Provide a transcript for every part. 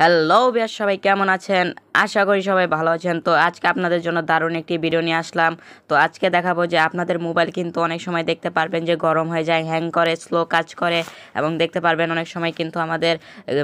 hello বিয়ার সবাই কেমন আছেন আশা করি সবাই ভালো আছেন তো আজকে আপনাদের জন্য দারুণ একটি ভিডিও নিয়ে আসলাম তো আজকে দেখাবো যে আপনাদের মোবাইল কিন্তু অনেক সময় দেখতে পারবেন যে গরম হয়ে যায় হ্যাং করে স্লো কাজ করে এবং দেখতে পারবেন অনেক সময় কিন্তু আমাদের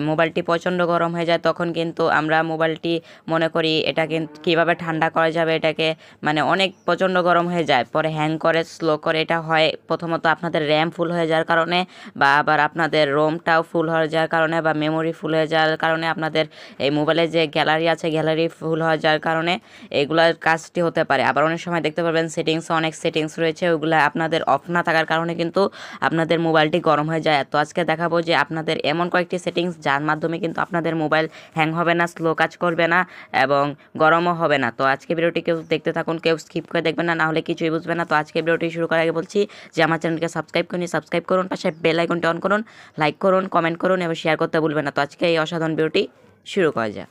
মোবাইলটি প্রচণ্ড গরম হয়ে যায় তখন কিন্তু আমরা মোবাইলটি মনে করি এটা কিন্তু কীভাবে ঠান্ডা করা যাবে এটাকে মানে অনেক প্রচণ্ড গরম হয়ে যায় পরে হ্যাং করে স্লো করে এটা হয় প্রথমত আপনাদের র্যাম ফুল হয়ে যাওয়ার কারণে বা আবার আপনাদের রোমটাও ফুল হয়ে যাওয়ার কারণে বা মেমোরি ফুল হয়ে যাওয়ার কারণে আপনাদের এই মোবাইলে যে গ্যালারি আছে গ্যালারি ফুল হয় যার কারণে এগুলার কাজটি হতে পারে আবার অনেক সময় দেখতে পারবেন সেটিংস অনেক সেটিংস রয়েছে ওইগুলো আপনাদের অফ না থাকার কারণে কিন্তু আপনাদের মোবাইলটি গরম হয়ে যায় তো আজকে দেখাবো যে আপনাদের এমন কয়েকটি সেটিংস যার মাধ্যমে কিন্তু আপনাদের মোবাইল হ্যাং হবে না স্লো কাজ করবে না এবং গরমও হবে না তো আজকে ভিডিওটি কেউ দেখতে থাকুন কেউ স্কিপ করে দেখবেন না না হলে কিছুই বুঝবে না তো আজকে ভিডিওটি শুরু করার আগে বলছি যে আমার চ্যানেলকে সাবস্ক্রাইব করুন সাবস্ক্রাইব করুন পাশে বেল আইকনটি অন করুন লাইক করুন কমেন্ট করুন এবং শেয়ার করতে ভুলবেন না তো আজকে এই অসাধারণ ভিডিওটি শুরু করা যাক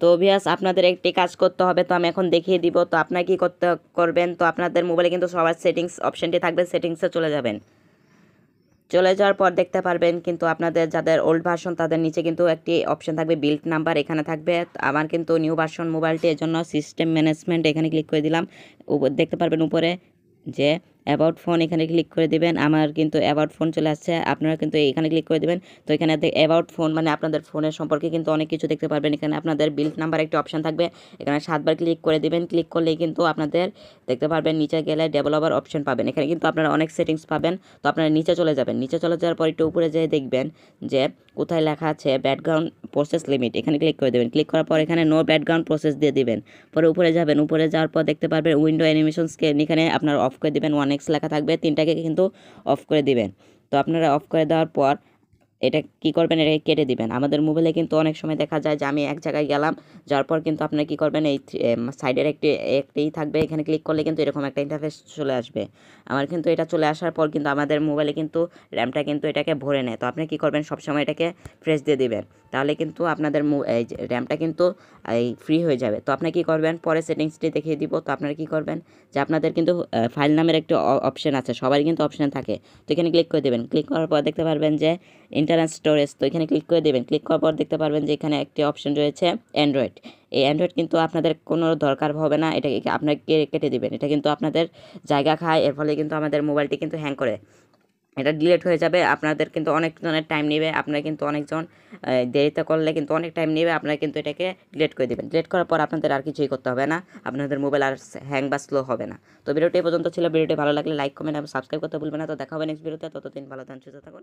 তো অভিয়াস আপনাদের একটি কাজ করতে হবে তো আমি এখন দেখিয়ে দিব তো আপনার কি করতে করবেন তো আপনাদের মোবাইলে কিন্তু সবার সেটিংস অপশানটি থাকবে সেটিংসে চলে যাবেন চলে যাওয়ার পর দেখতে পারবেন কিন্তু আপনাদের যাদের ওল্ড ভার্সন তাদের নিচে কিন্তু একটি অপশন থাকবে বিল্ড নাম্বার এখানে থাকবে আমার কিন্তু নিউ ভার্সন মোবাইলটি এর জন্য সিস্টেম ম্যানেজমেন্ট এখানে ক্লিক করে দিলাম দেখতে পারবেন উপরে যে অ্যাবাউট ফোন এখানে ক্লিক করে দেবেন আমার কিন্তু অ্যাবাউট ফোন চলে আসছে আপনারা কিন্তু এখানে ক্লিক করে দেবেন তো এখানে অ্যাবাউট ফোন মানে আপনাদের ফোনের সম্পর্কে কিন্তু অনেক কিছু দেখতে পারবেন এখানে আপনাদের বিল্ড নাম্বার একটি অপশান থাকবে এখানে সাতবার ক্লিক করে দেবেন ক্লিক করলেই কিন্তু আপনাদের দেখতে পারবেন নিচে গেলে ডেভেলপার অপশান পাবেন এখানে কিন্তু আপনারা অনেক সেটিংস পাবেন তো আপনারা নিচে চলে যাবেন নিচে চলে যাওয়ার পর একটু উপরে যেয়ে দেখবেন যে কোথায় লেখা আছে ব্যাকগ্রাউন্ড প্রসেস লিমিট এখানে ক্লিক করে দেবেন ক্লিক করার পর এখানে নো ব্যাকগ্রাউন্ড প্রসেস দিয়ে দিবেন পরে উপরে যাবেন উপরে যাওয়ার পর দেখতে পারবেন উইন্ডো অ্যানিমেশন স্কেল এখানে আপনার অফ করে দেবেন অনেক নেক্সট লেখা থাকবে তিনটাকে কিন্তু অফ করে দিবেন তো আপনারা অফ করে দেওয়ার পর এটা কি করবেন এটাকে কেটে দিবেন আমাদের মোবাইলে কিন্তু অনেক সময় দেখা যায় যে আমি এক জায়গায় গেলাম যাওয়ার পর কিন্তু আপনার কি করবেন এই সাইডের একটি একটিই থাকবে এখানে ক্লিক করলে কিন্তু এরকম একটা ইন্টারফেস চলে আসবে আমার কিন্তু এটা চলে আসার পর কিন্তু আমাদের মোবাইলে কিন্তু র্যামটা কিন্তু এটাকে ভরে নেয় তো আপনি কি করবেন সবসময় এটাকে ফ্রেশ দিয়ে দিবেন তাহলে কিন্তু আপনাদের এই র্যামটা কিন্তু এই ফ্রি হয়ে যাবে তো আপনি কি করবেন পরে সেটিংসটি দেখিয়ে দিব তো আপনারা কি করবেন যে আপনাদের কিন্তু ফাইল নামের একটি অপশন আছে সবারই কিন্তু অপশন থাকে তো এখানে ক্লিক করে দেবেন ক্লিক করার পর দেখতে পারবেন যে ইন্টারনেট স্টোরেজ তো এখানে ক্লিক করে দেবেন ক্লিক করার পর দেখতে পারবেন যে এখানে একটি অপশন রয়েছে অ্যান্ড্রয়েড এই অ্যান্ড্রয়েড কিন্তু আপনাদের কোনো দরকার হবে না এটা আপনাকে কেটে দেবেন এটা কিন্তু আপনাদের জায়গা খায় এর ফলে কিন্তু আমাদের মোবাইলটি কিন্তু হ্যাং করে এটা ডিলেট হয়ে যাবে আপনাদের কিন্তু জনের টাইম নেবে আপনারা কিন্তু অনেকজন দেরিতে করলে কিন্তু অনেক টাইম নেবে আপনারা কিন্তু এটাকে ডিলেট করে দেবেন ডিলেট করার পর আপনাদের আর কিছুই করতে হবে না আপনাদের মোবাইল আর হ্যাং বা স্লো হবে না তো ভিডিওটি পর্যন্ত ছিল ভিডিওটি ভালো লাগলে লাইক কমেন্ট এবং সাবস্ক্রাইব করতে ভুলবেন না তো দেখা হবে নেক্সট ভিডিওতে ততদিন ভালো থাকুন সুস্থ থাকুন